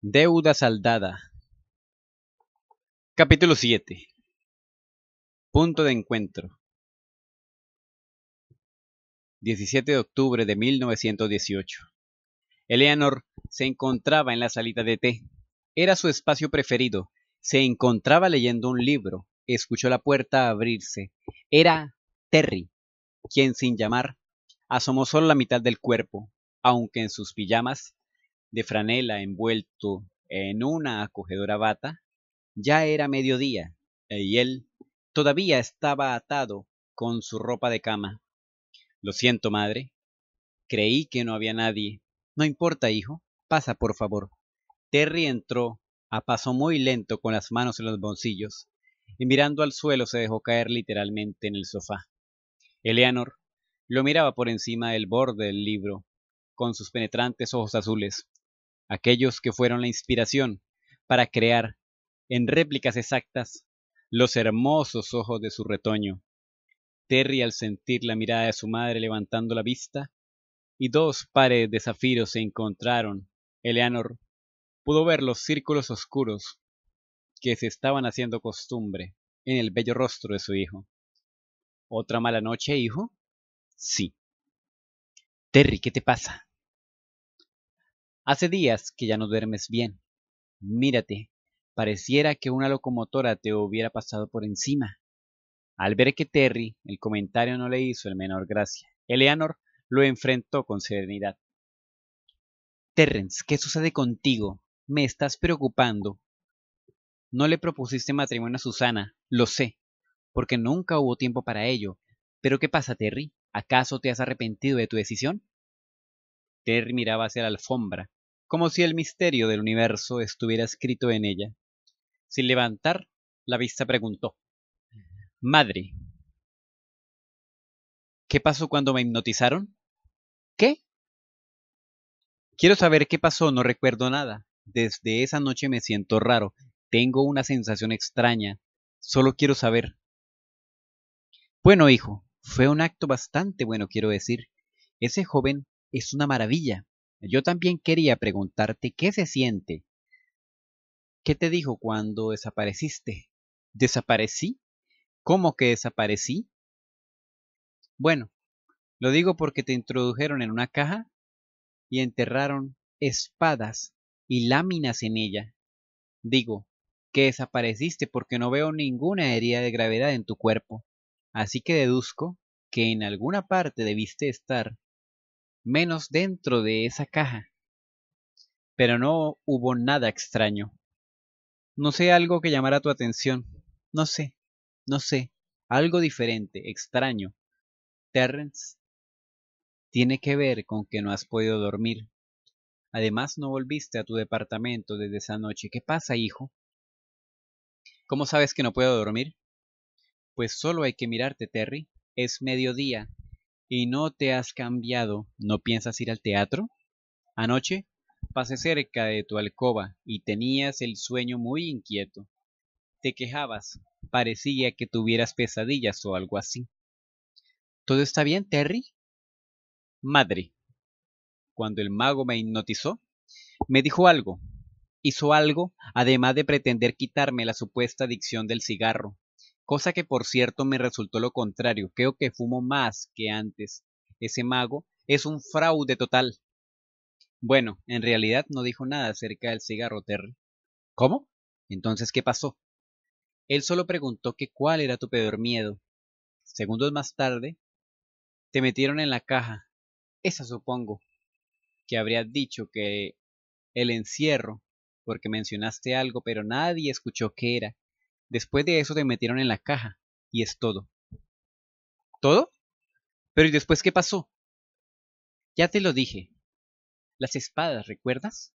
Deuda saldada. Capítulo 7. Punto de encuentro. 17 de octubre de 1918. Eleanor se encontraba en la salita de té. Era su espacio preferido. Se encontraba leyendo un libro. Escuchó la puerta abrirse. Era Terry, quien sin llamar asomó solo la mitad del cuerpo, aunque en sus pijamas de franela envuelto en una acogedora bata, ya era mediodía eh, y él todavía estaba atado con su ropa de cama. Lo siento, madre. Creí que no había nadie. No importa, hijo. Pasa, por favor. Terry entró a paso muy lento con las manos en los bolsillos y mirando al suelo se dejó caer literalmente en el sofá. Eleanor lo miraba por encima del borde del libro con sus penetrantes ojos azules aquellos que fueron la inspiración para crear, en réplicas exactas, los hermosos ojos de su retoño. Terry al sentir la mirada de su madre levantando la vista, y dos pares de zafiros se encontraron, Eleanor pudo ver los círculos oscuros que se estaban haciendo costumbre en el bello rostro de su hijo. ¿Otra mala noche, hijo? Sí. Terry, ¿qué te pasa? Hace días que ya no duermes bien. Mírate, pareciera que una locomotora te hubiera pasado por encima. Al ver que Terry el comentario no le hizo el menor gracia, Eleanor lo enfrentó con serenidad. Terrence, ¿qué sucede contigo? Me estás preocupando. No le propusiste matrimonio a Susana, lo sé, porque nunca hubo tiempo para ello. Pero ¿qué pasa, Terry? ¿Acaso te has arrepentido de tu decisión? Terry miraba hacia la alfombra, como si el misterio del universo estuviera escrito en ella. Sin levantar la vista preguntó, Madre, ¿qué pasó cuando me hipnotizaron? ¿Qué? Quiero saber qué pasó, no recuerdo nada. Desde esa noche me siento raro, tengo una sensación extraña, solo quiero saber. Bueno, hijo, fue un acto bastante bueno, quiero decir. Ese joven es una maravilla. Yo también quería preguntarte qué se siente. ¿Qué te dijo cuando desapareciste? ¿Desaparecí? ¿Cómo que desaparecí? Bueno, lo digo porque te introdujeron en una caja y enterraron espadas y láminas en ella. Digo, que desapareciste porque no veo ninguna herida de gravedad en tu cuerpo. Así que deduzco que en alguna parte debiste estar menos dentro de esa caja. Pero no hubo nada extraño. No sé algo que llamara tu atención. No sé, no sé. Algo diferente, extraño. Terrence, tiene que ver con que no has podido dormir. Además, no volviste a tu departamento desde esa noche. ¿Qué pasa, hijo? ¿Cómo sabes que no puedo dormir? Pues solo hay que mirarte, Terry. Es mediodía y no te has cambiado, ¿no piensas ir al teatro? Anoche pasé cerca de tu alcoba y tenías el sueño muy inquieto. Te quejabas, parecía que tuvieras pesadillas o algo así. ¿Todo está bien, Terry? Madre, cuando el mago me hipnotizó, me dijo algo. Hizo algo, además de pretender quitarme la supuesta adicción del cigarro. Cosa que por cierto me resultó lo contrario. Creo que fumo más que antes. Ese mago es un fraude total. Bueno, en realidad no dijo nada acerca del cigarro, Terry. ¿Cómo? Entonces, ¿qué pasó? Él solo preguntó que cuál era tu peor miedo. Segundos más tarde, te metieron en la caja. Esa supongo que habrías dicho que el encierro, porque mencionaste algo, pero nadie escuchó qué era. Después de eso te metieron en la caja y es todo. ¿Todo? Pero ¿y después qué pasó? Ya te lo dije. Las espadas, ¿recuerdas?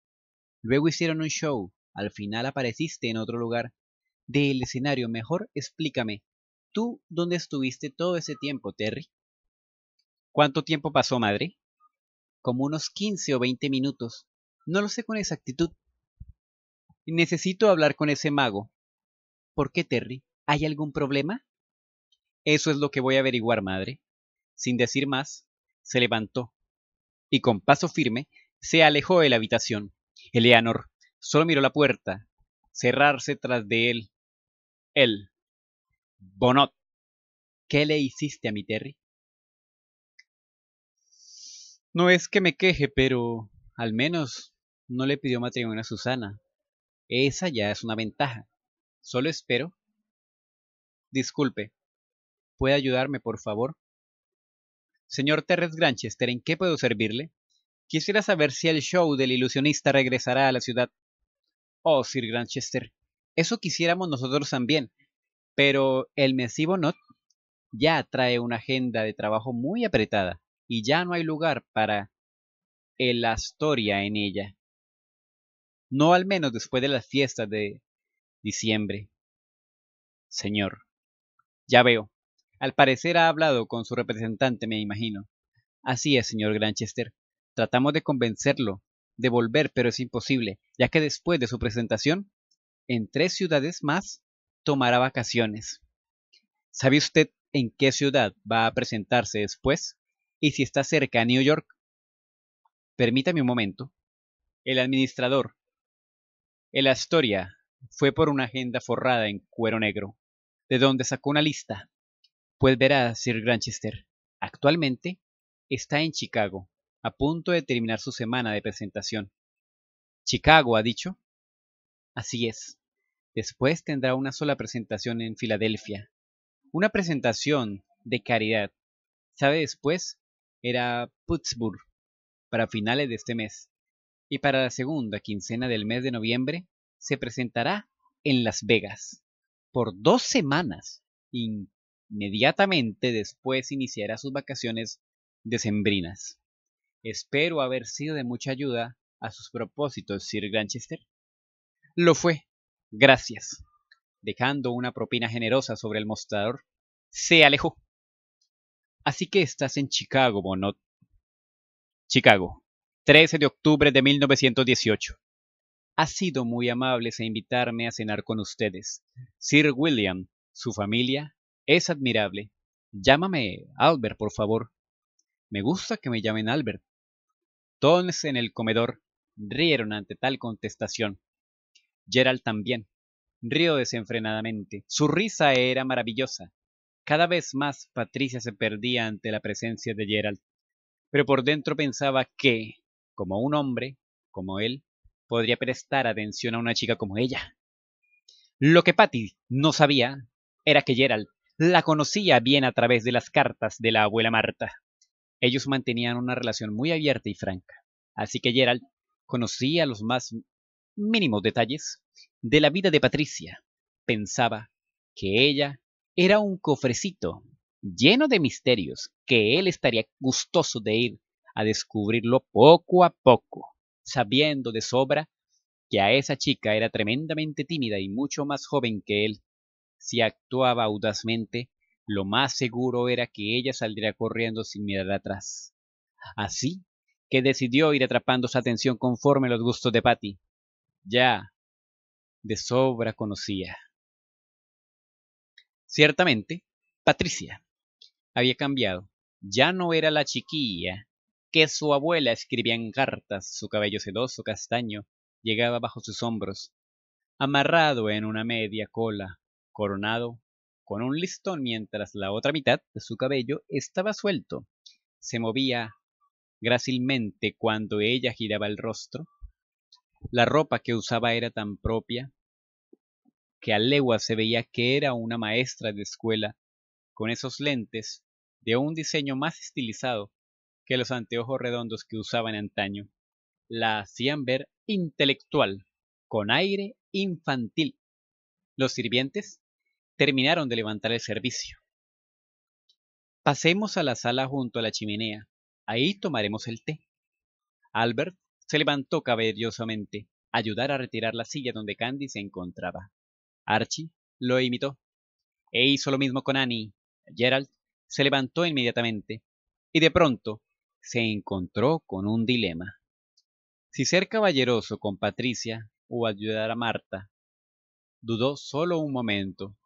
Luego hicieron un show. Al final apareciste en otro lugar. Del escenario, mejor explícame. ¿Tú dónde estuviste todo ese tiempo, Terry? ¿Cuánto tiempo pasó, madre? Como unos 15 o 20 minutos. No lo sé con exactitud. Necesito hablar con ese mago. ¿Por qué, Terry? ¿Hay algún problema? Eso es lo que voy a averiguar, madre. Sin decir más, se levantó y con paso firme se alejó de la habitación. Eleanor solo miró la puerta cerrarse tras de él. Él. Bonot. ¿Qué le hiciste a mi Terry? No es que me queje, pero al menos no le pidió matrimonio a Susana. Esa ya es una ventaja. Solo espero. Disculpe, ¿puede ayudarme, por favor? Señor Terrence Granchester, ¿en qué puedo servirle? Quisiera saber si el show del ilusionista regresará a la ciudad. Oh, Sir Granchester, eso quisiéramos nosotros también, pero el mesivo Not ya trae una agenda de trabajo muy apretada y ya no hay lugar para el Astoria en ella. No al menos después de las fiestas de Diciembre. Señor. Ya veo. Al parecer ha hablado con su representante, me imagino. Así es, señor Granchester. Tratamos de convencerlo, de volver, pero es imposible, ya que después de su presentación, en tres ciudades más, tomará vacaciones. ¿Sabe usted en qué ciudad va a presentarse después? ¿Y si está cerca a New York? Permítame un momento. El administrador. El Astoria fue por una agenda forrada en cuero negro, de donde sacó una lista. Pues verá, Sir Granchester, actualmente está en Chicago, a punto de terminar su semana de presentación. Chicago, ha dicho. Así es. Después tendrá una sola presentación en Filadelfia. Una presentación de caridad. Sabe después, era Pittsburgh, para finales de este mes. Y para la segunda quincena del mes de noviembre, se presentará en Las Vegas por dos semanas. Inmediatamente después iniciará sus vacaciones decembrinas. Espero haber sido de mucha ayuda a sus propósitos, Sir Granchester. Lo fue. Gracias. Dejando una propina generosa sobre el mostrador, se alejó. Así que estás en Chicago, Bonot. Chicago, 13 de octubre de 1918 ha sido muy amables a invitarme a cenar con ustedes. Sir William, su familia, es admirable. Llámame Albert, por favor. Me gusta que me llamen Albert. Todos en el comedor rieron ante tal contestación. Gerald también. Rió desenfrenadamente. Su risa era maravillosa. Cada vez más Patricia se perdía ante la presencia de Gerald, pero por dentro pensaba que, como un hombre, como él, podría prestar atención a una chica como ella. Lo que Patty no sabía era que Gerald la conocía bien a través de las cartas de la abuela Marta. Ellos mantenían una relación muy abierta y franca, así que Gerald conocía los más mínimos detalles de la vida de Patricia. Pensaba que ella era un cofrecito lleno de misterios que él estaría gustoso de ir a descubrirlo poco a poco sabiendo de sobra que a esa chica era tremendamente tímida y mucho más joven que él. Si actuaba audazmente, lo más seguro era que ella saldría corriendo sin mirar atrás. Así que decidió ir atrapando su atención conforme los gustos de Patty. Ya de sobra conocía. Ciertamente, Patricia había cambiado. Ya no era la chiquilla que su abuela escribía en cartas, su cabello sedoso castaño llegaba bajo sus hombros, amarrado en una media cola, coronado con un listón mientras la otra mitad de su cabello estaba suelto. Se movía grácilmente cuando ella giraba el rostro. La ropa que usaba era tan propia que a legua se veía que era una maestra de escuela, con esos lentes de un diseño más estilizado que los anteojos redondos que usaban antaño la hacían ver intelectual, con aire infantil. Los sirvientes terminaron de levantar el servicio. Pasemos a la sala junto a la chimenea. Ahí tomaremos el té. Albert se levantó cabellosamente, a ayudar a retirar la silla donde Candy se encontraba. Archie lo imitó e hizo lo mismo con Annie. Gerald se levantó inmediatamente y de pronto se encontró con un dilema. Si ser caballeroso con Patricia o ayudar a Marta, dudó solo un momento.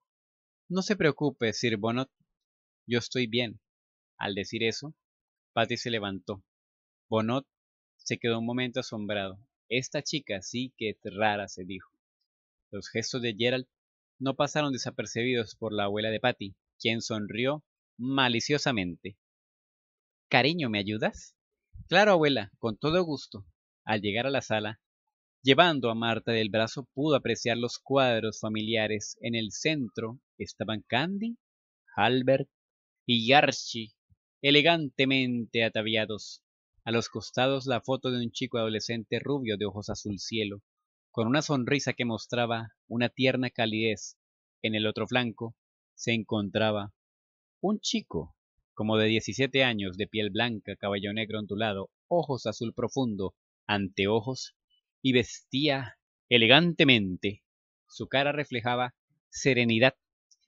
No se preocupe, Sir Bonot, yo estoy bien. Al decir eso, Patty se levantó. Bonot se quedó un momento asombrado. Esta chica sí que es rara, se dijo. Los gestos de Gerald no pasaron desapercibidos por la abuela de Patty, quien sonrió maliciosamente. Cariño, ¿me ayudas? Claro, abuela, con todo gusto. Al llegar a la sala, llevando a Marta del brazo, pudo apreciar los cuadros familiares. En el centro estaban Candy, Albert y Archie, elegantemente ataviados. A los costados la foto de un chico adolescente rubio de ojos azul cielo, con una sonrisa que mostraba una tierna calidez. En el otro flanco se encontraba un chico como de 17 años, de piel blanca, cabello negro ondulado, ojos azul profundo, anteojos, y vestía elegantemente. Su cara reflejaba serenidad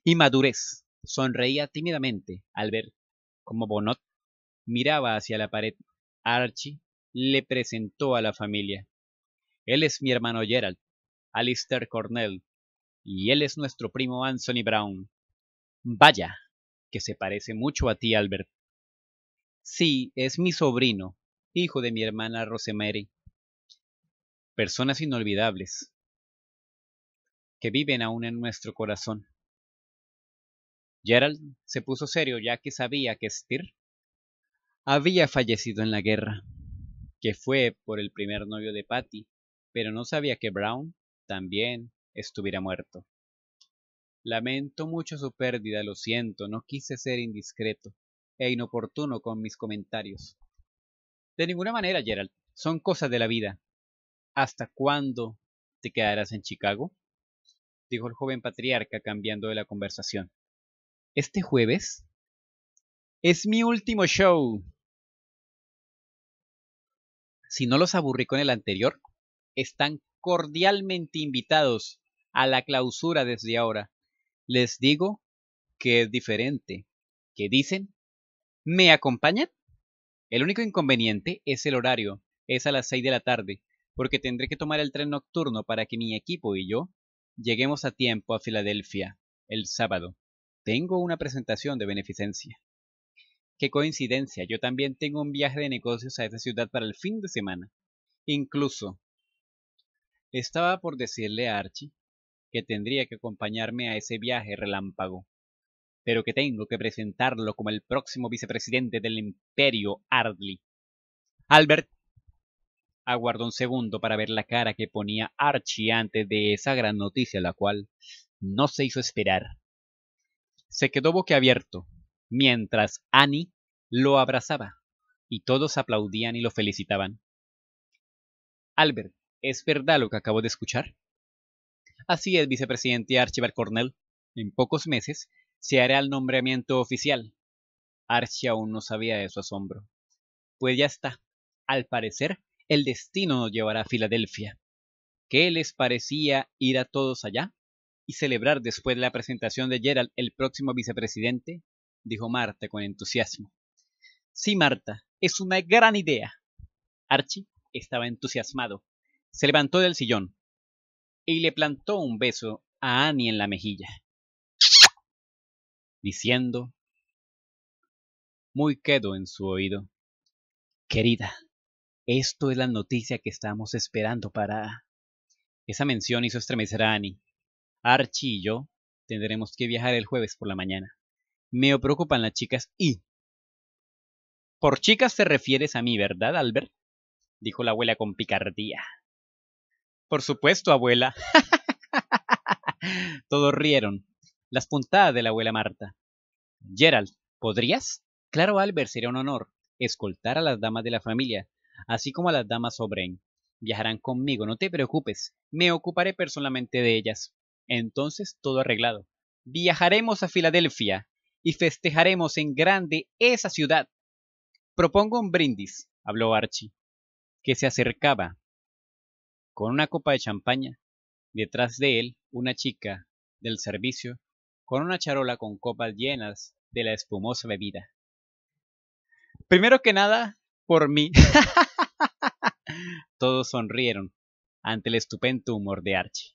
y madurez. Sonreía tímidamente al ver cómo Bonot miraba hacia la pared. Archie le presentó a la familia. Él es mi hermano Gerald, Alistair Cornell, y él es nuestro primo Anthony Brown. Vaya, que se parece mucho a ti, Albert. Sí, es mi sobrino, hijo de mi hermana Rosemary. Personas inolvidables que viven aún en nuestro corazón. Gerald se puso serio ya que sabía que Stir había fallecido en la guerra, que fue por el primer novio de Patty, pero no sabía que Brown también estuviera muerto. Lamento mucho su pérdida, lo siento, no quise ser indiscreto e inoportuno con mis comentarios. De ninguna manera, Gerald, son cosas de la vida. ¿Hasta cuándo te quedarás en Chicago? dijo el joven patriarca cambiando de la conversación. ¿Este jueves? Es mi último show. Si no los aburrí con el anterior, están cordialmente invitados a la clausura desde ahora les digo que es diferente. ¿Qué dicen, ¿me acompañan? El único inconveniente es el horario, es a las 6 de la tarde, porque tendré que tomar el tren nocturno para que mi equipo y yo lleguemos a tiempo a Filadelfia el sábado. Tengo una presentación de beneficencia. Qué coincidencia, yo también tengo un viaje de negocios a esa ciudad para el fin de semana. Incluso estaba por decirle a Archie que tendría que acompañarme a ese viaje relámpago, pero que tengo que presentarlo como el próximo vicepresidente del imperio Ardley. Albert aguardó un segundo para ver la cara que ponía Archie antes de esa gran noticia, la cual no se hizo esperar. Se quedó boquiabierto, mientras Annie lo abrazaba, y todos aplaudían y lo felicitaban. Albert, ¿es verdad lo que acabo de escuchar? Así el vicepresidente Archibald Cornell, en pocos meses, se hará el nombramiento oficial. Archie aún no sabía de su asombro. Pues ya está. Al parecer, el destino nos llevará a Filadelfia. ¿Qué les parecía ir a todos allá? y celebrar después de la presentación de Gerald el próximo vicepresidente? dijo Marta con entusiasmo. Sí, Marta, es una gran idea. Archie estaba entusiasmado. Se levantó del sillón, y le plantó un beso a Annie en la mejilla, diciendo, muy quedo en su oído, querida, esto es la noticia que estamos esperando para... Esa mención hizo estremecer a Annie. Archie y yo tendremos que viajar el jueves por la mañana. Me preocupan las chicas y... Por chicas te refieres a mí, ¿verdad, Albert? dijo la abuela con picardía. Por supuesto, abuela. Todos rieron. Las puntadas de la abuela Marta. Gerald, ¿podrías? Claro, Albert, sería un honor escoltar a las damas de la familia, así como a las damas Obrein. Viajarán conmigo, no te preocupes. Me ocuparé personalmente de ellas. Entonces, todo arreglado. Viajaremos a Filadelfia y festejaremos en grande esa ciudad. Propongo un brindis, habló Archie, que se acercaba con una copa de champaña, detrás de él una chica del servicio con una charola con copas llenas de la espumosa bebida. Primero que nada, por mí. Todos sonrieron ante el estupendo humor de Archie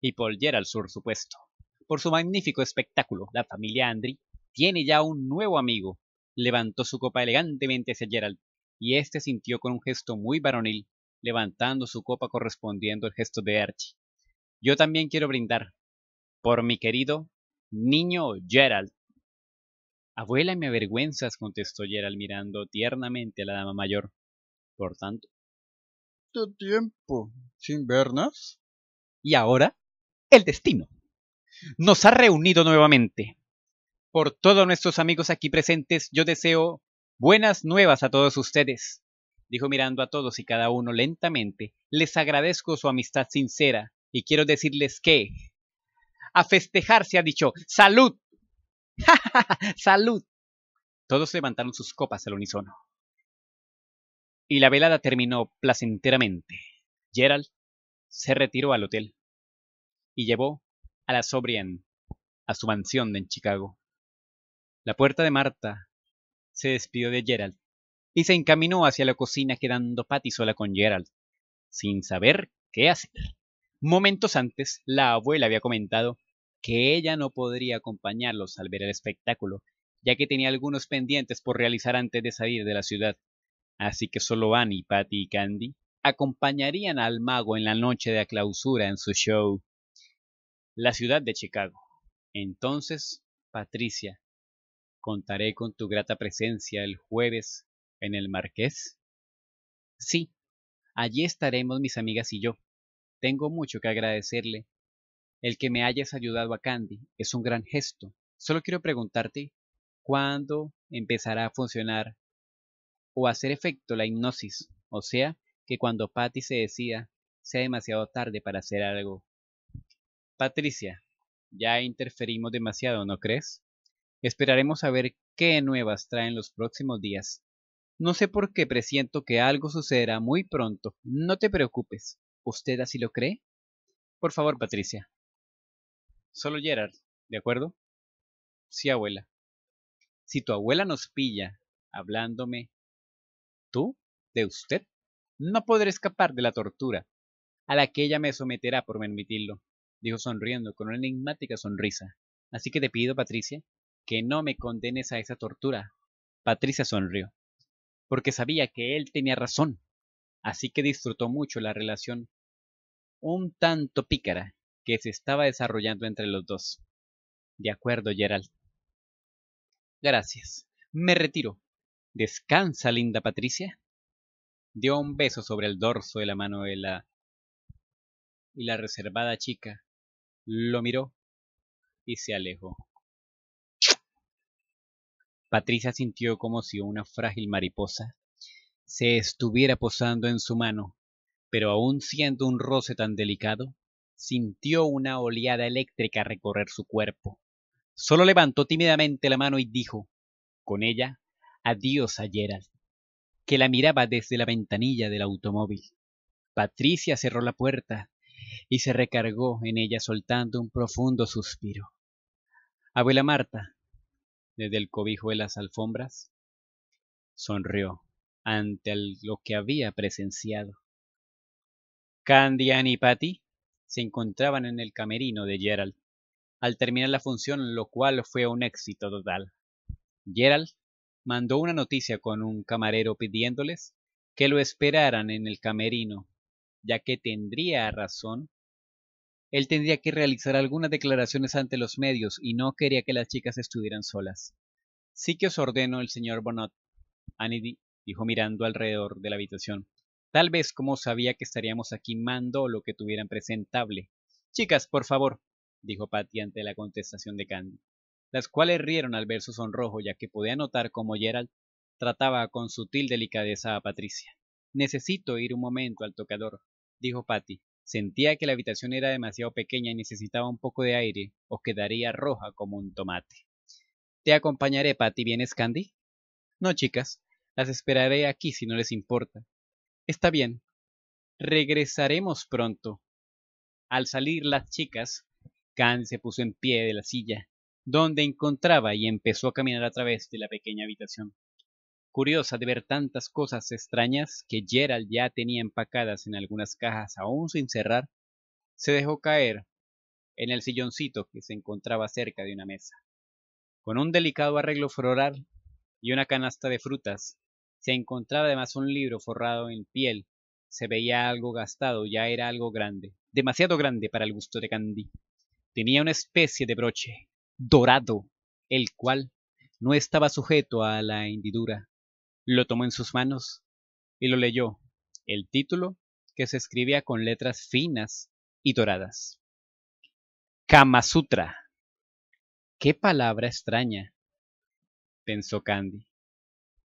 y por Gerald, por supuesto. Por su magnífico espectáculo, la familia Andri tiene ya un nuevo amigo. Levantó su copa elegantemente hacia Gerald y este sintió con un gesto muy varonil levantando su copa correspondiendo al gesto de Archie. Yo también quiero brindar por mi querido niño Gerald. Abuela, me avergüenzas, contestó Gerald mirando tiernamente a la dama mayor. Por tanto. ¿qué tiempo sin vernos? Y ahora, el destino. Nos ha reunido nuevamente. Por todos nuestros amigos aquí presentes, yo deseo buenas nuevas a todos ustedes dijo mirando a todos y cada uno lentamente, les agradezco su amistad sincera y quiero decirles que... A festejar se ha dicho, salud. salud. Todos levantaron sus copas al unísono. Y la velada terminó placenteramente. Gerald se retiró al hotel y llevó a la Sobrian a su mansión en Chicago. La puerta de Marta se despidió de Gerald y se encaminó hacia la cocina quedando Patty sola con Gerald, sin saber qué hacer. Momentos antes, la abuela había comentado que ella no podría acompañarlos al ver el espectáculo, ya que tenía algunos pendientes por realizar antes de salir de la ciudad. Así que solo Annie, Patty y Candy acompañarían al mago en la noche de la clausura en su show. La ciudad de Chicago. Entonces, Patricia, contaré con tu grata presencia el jueves ¿En el Marqués? Sí, allí estaremos mis amigas y yo. Tengo mucho que agradecerle. El que me hayas ayudado a Candy es un gran gesto. Solo quiero preguntarte, ¿cuándo empezará a funcionar o hacer efecto la hipnosis? O sea, que cuando Patty se decida, sea demasiado tarde para hacer algo. Patricia, ya interferimos demasiado, ¿no crees? Esperaremos a ver qué nuevas traen los próximos días. No sé por qué presiento que algo sucederá muy pronto. No te preocupes. ¿Usted así lo cree? Por favor, Patricia. Solo Gerard, ¿de acuerdo? Sí, abuela. Si tu abuela nos pilla hablándome, tú, de usted, no podré escapar de la tortura a la que ella me someterá por permitirlo, dijo sonriendo con una enigmática sonrisa. Así que te pido, Patricia, que no me condenes a esa tortura. Patricia sonrió porque sabía que él tenía razón, así que disfrutó mucho la relación un tanto pícara que se estaba desarrollando entre los dos. De acuerdo, Gerald. Gracias. Me retiro. Descansa, linda Patricia. Dio un beso sobre el dorso de la mano de la... y la reservada chica lo miró y se alejó. Patricia sintió como si una frágil mariposa se estuviera posando en su mano, pero aun siendo un roce tan delicado, sintió una oleada eléctrica recorrer su cuerpo. Solo levantó tímidamente la mano y dijo, con ella, adiós a Gerald, que la miraba desde la ventanilla del automóvil. Patricia cerró la puerta y se recargó en ella soltando un profundo suspiro. Abuela Marta, desde el cobijo de las alfombras. Sonrió ante lo que había presenciado. Candy, y Patty se encontraban en el camerino de Gerald al terminar la función, lo cual fue un éxito total. Gerald mandó una noticia con un camarero pidiéndoles que lo esperaran en el camerino, ya que tendría razón él tendría que realizar algunas declaraciones ante los medios y no quería que las chicas estuvieran solas. Sí que os ordeno el señor Bonnot, Annie dijo mirando alrededor de la habitación. Tal vez como sabía que estaríamos aquí mando lo que tuvieran presentable. Chicas, por favor, dijo Patty ante la contestación de Candy, las cuales rieron al ver su sonrojo ya que podía notar cómo Gerald trataba con sutil delicadeza a Patricia. Necesito ir un momento al tocador, dijo Patty, Sentía que la habitación era demasiado pequeña y necesitaba un poco de aire, o quedaría roja como un tomate. Te acompañaré, Patty. ¿Vienes, Candy? No, chicas. Las esperaré aquí si no les importa. Está bien. Regresaremos pronto. Al salir las chicas, Candy se puso en pie de la silla, donde encontraba y empezó a caminar a través de la pequeña habitación curiosa de ver tantas cosas extrañas que Gerald ya tenía empacadas en algunas cajas aún sin cerrar, se dejó caer en el silloncito que se encontraba cerca de una mesa. Con un delicado arreglo floral y una canasta de frutas, se encontraba además un libro forrado en piel. Se veía algo gastado, ya era algo grande, demasiado grande para el gusto de Candy. Tenía una especie de broche dorado, el cual no estaba sujeto a la hendidura, lo tomó en sus manos y lo leyó, el título que se escribía con letras finas y doradas. Kama Sutra. Qué palabra extraña, pensó Candy.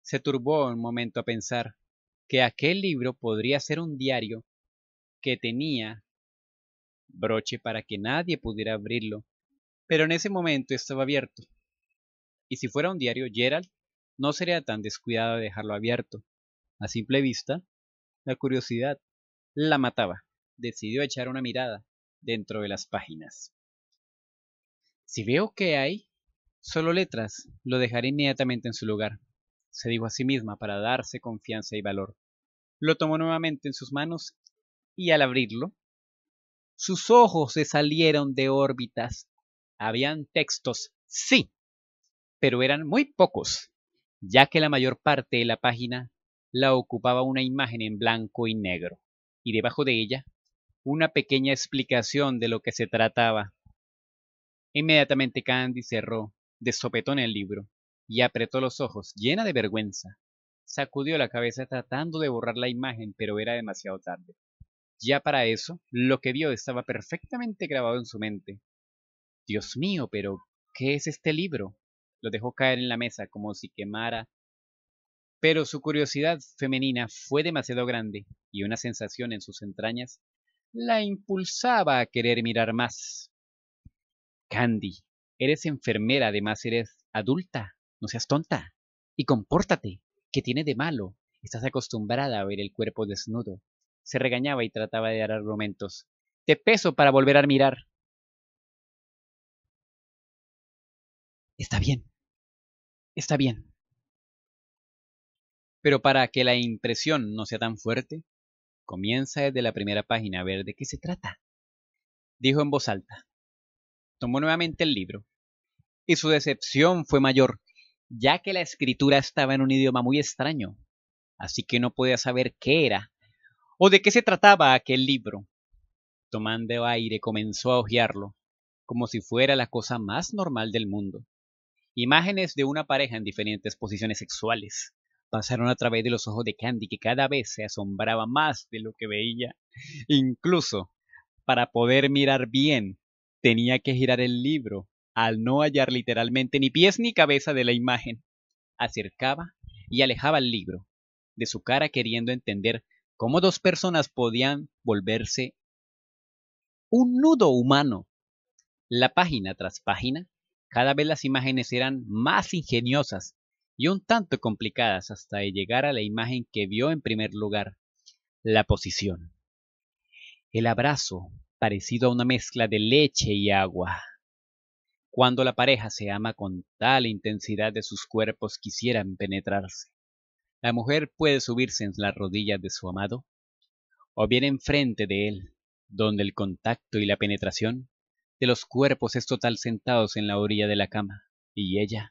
Se turbó un momento a pensar que aquel libro podría ser un diario que tenía broche para que nadie pudiera abrirlo, pero en ese momento estaba abierto. Y si fuera un diario, Gerald no sería tan descuidado dejarlo abierto. A simple vista, la curiosidad la mataba. Decidió echar una mirada dentro de las páginas. Si veo que hay solo letras, lo dejaré inmediatamente en su lugar, se dijo a sí misma para darse confianza y valor. Lo tomó nuevamente en sus manos y al abrirlo, sus ojos se salieron de órbitas. Habían textos, sí, pero eran muy pocos ya que la mayor parte de la página la ocupaba una imagen en blanco y negro, y debajo de ella una pequeña explicación de lo que se trataba. Inmediatamente Candy cerró de sopetón el libro y apretó los ojos, llena de vergüenza. Sacudió la cabeza tratando de borrar la imagen, pero era demasiado tarde. Ya para eso, lo que vio estaba perfectamente grabado en su mente. Dios mío, pero ¿qué es este libro? Lo dejó caer en la mesa como si quemara. Pero su curiosidad femenina fue demasiado grande y una sensación en sus entrañas la impulsaba a querer mirar más. Candy, eres enfermera, además eres adulta, no seas tonta. Y compórtate, ¿qué tiene de malo? Estás acostumbrada a ver el cuerpo desnudo. Se regañaba y trataba de dar argumentos. Te peso para volver a mirar. está bien, está bien. Pero para que la impresión no sea tan fuerte, comienza desde la primera página a ver de qué se trata. Dijo en voz alta. Tomó nuevamente el libro. Y su decepción fue mayor, ya que la escritura estaba en un idioma muy extraño, así que no podía saber qué era o de qué se trataba aquel libro. Tomando aire comenzó a hojearlo, como si fuera la cosa más normal del mundo. Imágenes de una pareja en diferentes posiciones sexuales pasaron a través de los ojos de Candy, que cada vez se asombraba más de lo que veía. Incluso, para poder mirar bien, tenía que girar el libro, al no hallar literalmente ni pies ni cabeza de la imagen. Acercaba y alejaba el libro, de su cara queriendo entender cómo dos personas podían volverse un nudo humano. La página tras página cada vez las imágenes eran más ingeniosas y un tanto complicadas hasta llegar a la imagen que vio en primer lugar, la posición. El abrazo, parecido a una mezcla de leche y agua. Cuando la pareja se ama con tal intensidad de sus cuerpos quisieran penetrarse. La mujer puede subirse en las rodillas de su amado, o bien enfrente de él, donde el contacto y la penetración de los cuerpos es total sentados en la orilla de la cama, y ella,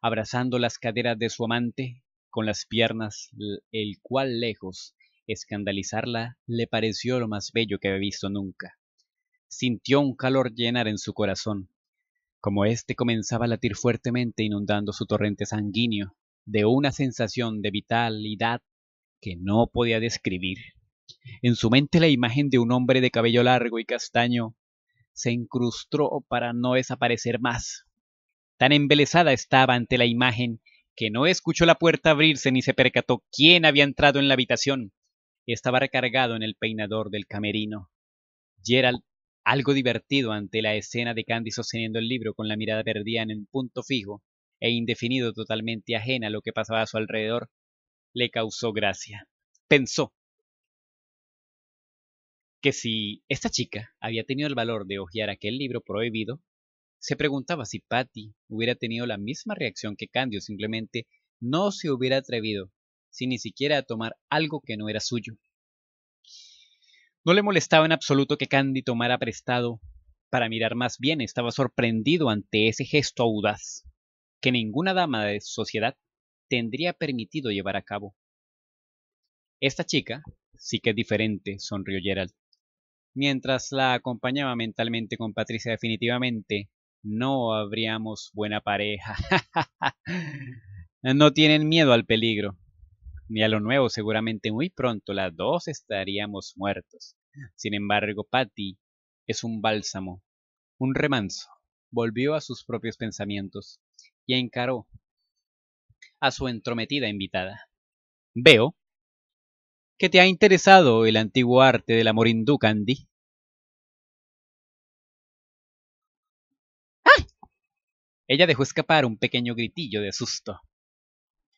abrazando las caderas de su amante, con las piernas, el cual lejos escandalizarla le pareció lo más bello que había visto nunca. Sintió un calor llenar en su corazón, como éste comenzaba a latir fuertemente inundando su torrente sanguíneo, de una sensación de vitalidad que no podía describir. En su mente la imagen de un hombre de cabello largo y castaño, se incrustó para no desaparecer más. Tan embelesada estaba ante la imagen que no escuchó la puerta abrirse ni se percató quién había entrado en la habitación. Estaba recargado en el peinador del camerino. Gerald, algo divertido ante la escena de Candy sosteniendo el libro con la mirada perdida en un punto fijo e indefinido totalmente ajena a lo que pasaba a su alrededor, le causó gracia. Pensó que si esta chica había tenido el valor de hojear aquel libro prohibido, se preguntaba si Patty hubiera tenido la misma reacción que Candy o simplemente no se hubiera atrevido, sin ni siquiera a tomar algo que no era suyo. No le molestaba en absoluto que Candy tomara prestado. Para mirar más bien, estaba sorprendido ante ese gesto audaz, que ninguna dama de sociedad tendría permitido llevar a cabo. Esta chica sí que es diferente, sonrió Gerald. Mientras la acompañaba mentalmente con Patricia, definitivamente no habríamos buena pareja. no tienen miedo al peligro, ni a lo nuevo. Seguramente muy pronto las dos estaríamos muertos. Sin embargo, Patty es un bálsamo, un remanso. Volvió a sus propios pensamientos y encaró a su entrometida invitada. Veo, que te ha interesado el antiguo arte del amor hindú, Candy. ¡Ah! Ella dejó escapar un pequeño gritillo de susto.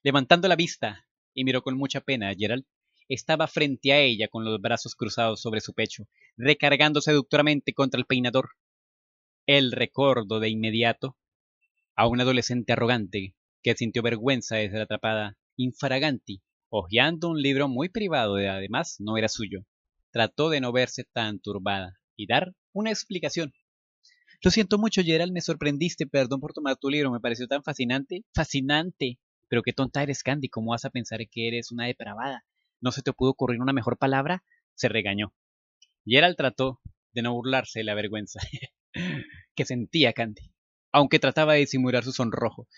Levantando la vista, y miró con mucha pena a Gerald, estaba frente a ella con los brazos cruzados sobre su pecho, recargando seductoramente contra el peinador. El recuerdo de inmediato a un adolescente arrogante que sintió vergüenza de ser atrapada, infraganti, Hojeando un libro muy privado y además no era suyo, trató de no verse tan turbada y dar una explicación. Lo siento mucho, Gerald, me sorprendiste, perdón por tomar tu libro, me pareció tan fascinante, fascinante. Pero qué tonta eres, Candy, ¿cómo vas a pensar que eres una depravada? ¿No se te pudo ocurrir una mejor palabra? Se regañó. Gerald trató de no burlarse de la vergüenza que sentía Candy, aunque trataba de disimular su sonrojo,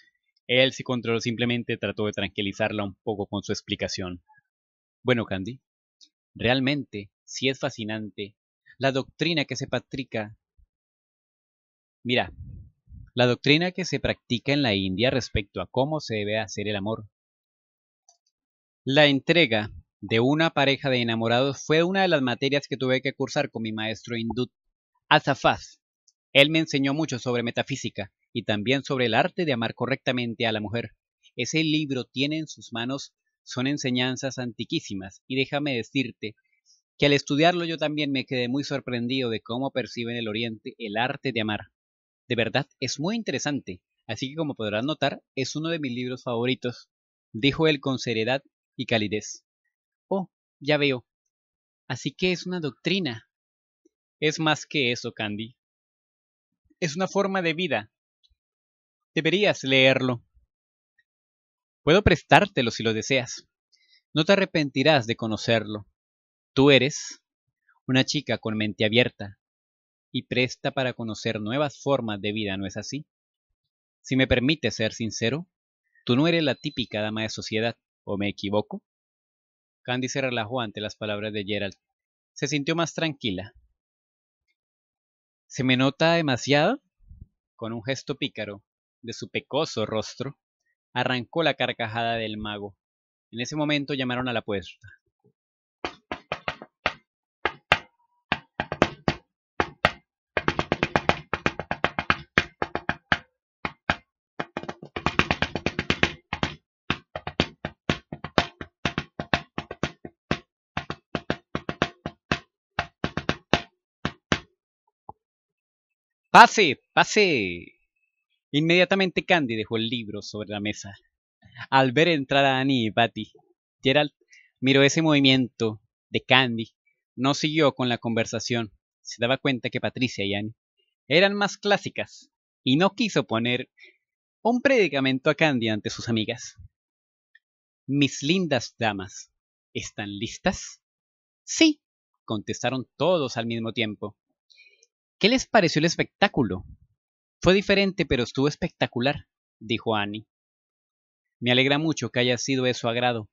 él se controló simplemente trató de tranquilizarla un poco con su explicación. Bueno, Candy, realmente sí es fascinante la doctrina que se practica. Mira, la doctrina que se practica en la India respecto a cómo se debe hacer el amor. La entrega de una pareja de enamorados fue una de las materias que tuve que cursar con mi maestro hindú, Azafaz. Él me enseñó mucho sobre metafísica y también sobre el arte de amar correctamente a la mujer. Ese libro tiene en sus manos son enseñanzas antiquísimas y déjame decirte que al estudiarlo yo también me quedé muy sorprendido de cómo perciben el Oriente el arte de amar. De verdad, es muy interesante, así que como podrás notar, es uno de mis libros favoritos, dijo él con seriedad y calidez. Oh, ya veo. Así que es una doctrina. Es más que eso, Candy. Es una forma de vida, Deberías leerlo. Puedo prestártelo si lo deseas. No te arrepentirás de conocerlo. Tú eres una chica con mente abierta y presta para conocer nuevas formas de vida, ¿no es así? Si me permite ser sincero, tú no eres la típica dama de sociedad, ¿o me equivoco? Candy se relajó ante las palabras de Gerald. Se sintió más tranquila. ¿Se me nota demasiado? Con un gesto pícaro, de su pecoso rostro, arrancó la carcajada del mago. En ese momento llamaron a la puerta. Pase, pase. Inmediatamente Candy dejó el libro sobre la mesa. Al ver entrar a Annie y Patty, Gerald miró ese movimiento de Candy. No siguió con la conversación. Se daba cuenta que Patricia y Annie eran más clásicas y no quiso poner un predicamento a Candy ante sus amigas. Mis lindas damas, ¿están listas? Sí, contestaron todos al mismo tiempo. ¿Qué les pareció el espectáculo? Fue diferente, pero estuvo espectacular, dijo Annie. Me alegra mucho que haya sido de su agrado.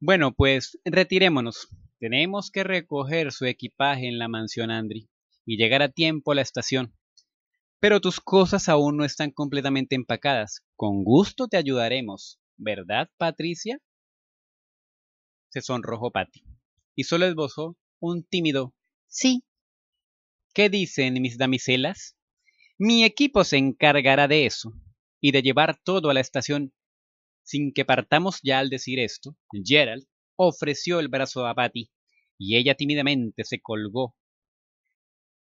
Bueno, pues retirémonos. Tenemos que recoger su equipaje en la mansión Andri y llegar a tiempo a la estación. Pero tus cosas aún no están completamente empacadas. Con gusto te ayudaremos, ¿verdad, Patricia? Se sonrojó Patty y solo esbozó un tímido sí. ¿Qué dicen mis damiselas? Mi equipo se encargará de eso y de llevar todo a la estación. Sin que partamos ya al decir esto, Gerald ofreció el brazo a Patty y ella tímidamente se colgó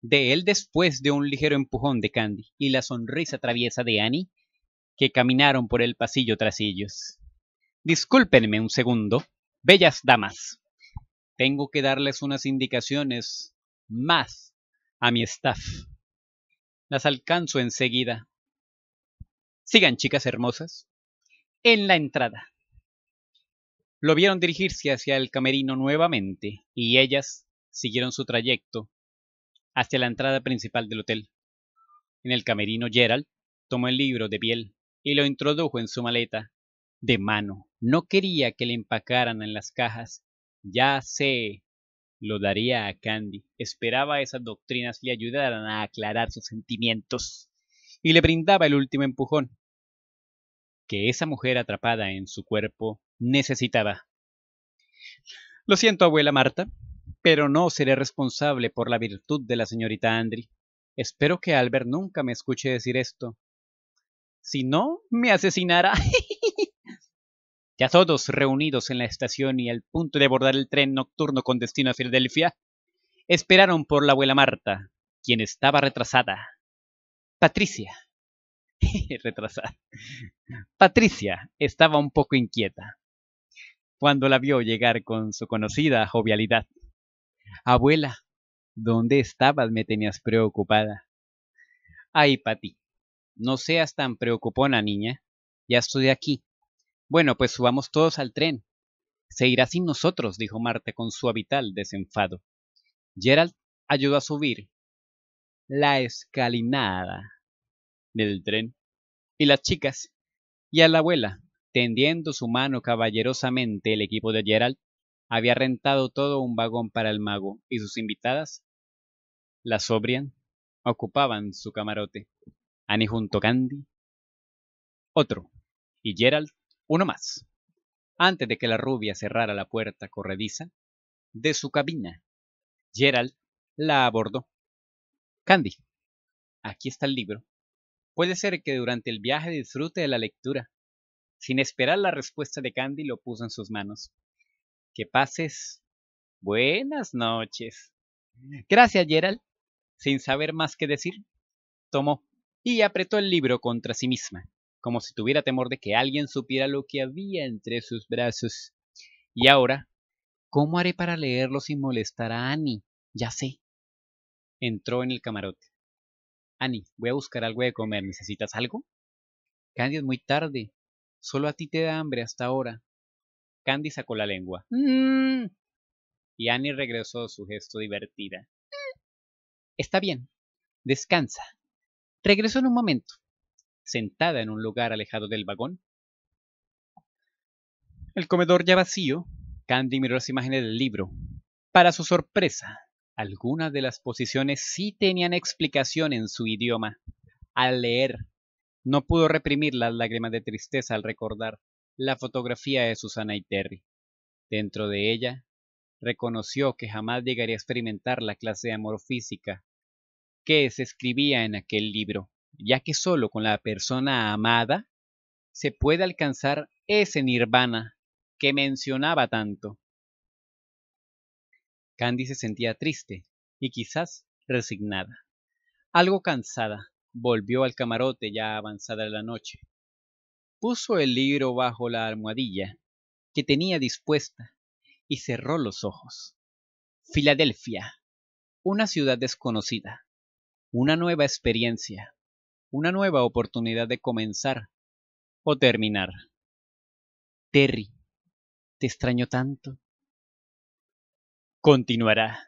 de él después de un ligero empujón de Candy y la sonrisa traviesa de Annie, que caminaron por el pasillo tras ellos. Discúlpenme un segundo, bellas damas. Tengo que darles unas indicaciones más a mi staff. Las alcanzo enseguida. Sigan, chicas hermosas. En la entrada. Lo vieron dirigirse hacia el camerino nuevamente, y ellas siguieron su trayecto hacia la entrada principal del hotel. En el camerino Gerald tomó el libro de piel y lo introdujo en su maleta de mano. No quería que le empacaran en las cajas. Ya sé, lo daría a Candy. Esperaba esas doctrinas le ayudaran a aclarar sus sentimientos y le brindaba el último empujón que esa mujer atrapada en su cuerpo necesitaba. Lo siento, abuela Marta, pero no seré responsable por la virtud de la señorita Andri. Espero que Albert nunca me escuche decir esto. Si no, me asesinará. Ya todos reunidos en la estación y al punto de abordar el tren nocturno con destino a Filadelfia, esperaron por la abuela Marta, quien estaba retrasada. Patricia. retrasada. Patricia estaba un poco inquieta cuando la vio llegar con su conocida jovialidad. Abuela, ¿dónde estabas? Me tenías preocupada. Ay, Pati, no seas tan preocupona, niña. Ya estoy aquí, bueno, pues subamos todos al tren. Se irá sin nosotros, dijo Marte con su habitual desenfado. Gerald ayudó a subir la escalinada del tren y las chicas y a la abuela, tendiendo su mano caballerosamente el equipo de Gerald, había rentado todo un vagón para el mago y sus invitadas, la sobria, ocupaban su camarote. Annie junto a Candy, otro, y Gerald uno más. Antes de que la rubia cerrara la puerta corrediza de su cabina, Gerald la abordó. Candy, aquí está el libro. Puede ser que durante el viaje disfrute de la lectura. Sin esperar la respuesta de Candy, lo puso en sus manos. Que pases buenas noches. Gracias, Gerald. Sin saber más que decir, tomó y apretó el libro contra sí misma como si tuviera temor de que alguien supiera lo que había entre sus brazos. Y ahora, ¿cómo haré para leerlo sin molestar a Annie? Ya sé. Entró en el camarote. Annie, voy a buscar algo de comer. ¿Necesitas algo? Candy, es muy tarde. Solo a ti te da hambre hasta ahora. Candy sacó la lengua. Mm. Y Annie regresó su gesto divertida. Está bien. Descansa. Regreso en un momento sentada en un lugar alejado del vagón. El comedor ya vacío, Candy miró las imágenes del libro. Para su sorpresa, algunas de las posiciones sí tenían explicación en su idioma. Al leer, no pudo reprimir las lágrimas de tristeza al recordar la fotografía de Susana y Terry. Dentro de ella, reconoció que jamás llegaría a experimentar la clase de amor física que se escribía en aquel libro ya que solo con la persona amada se puede alcanzar ese nirvana que mencionaba tanto. Candy se sentía triste y quizás resignada. Algo cansada, volvió al camarote ya avanzada la noche. Puso el libro bajo la almohadilla que tenía dispuesta y cerró los ojos. Filadelfia, una ciudad desconocida, una nueva experiencia, una nueva oportunidad de comenzar o terminar. Terry, te extraño tanto. Continuará.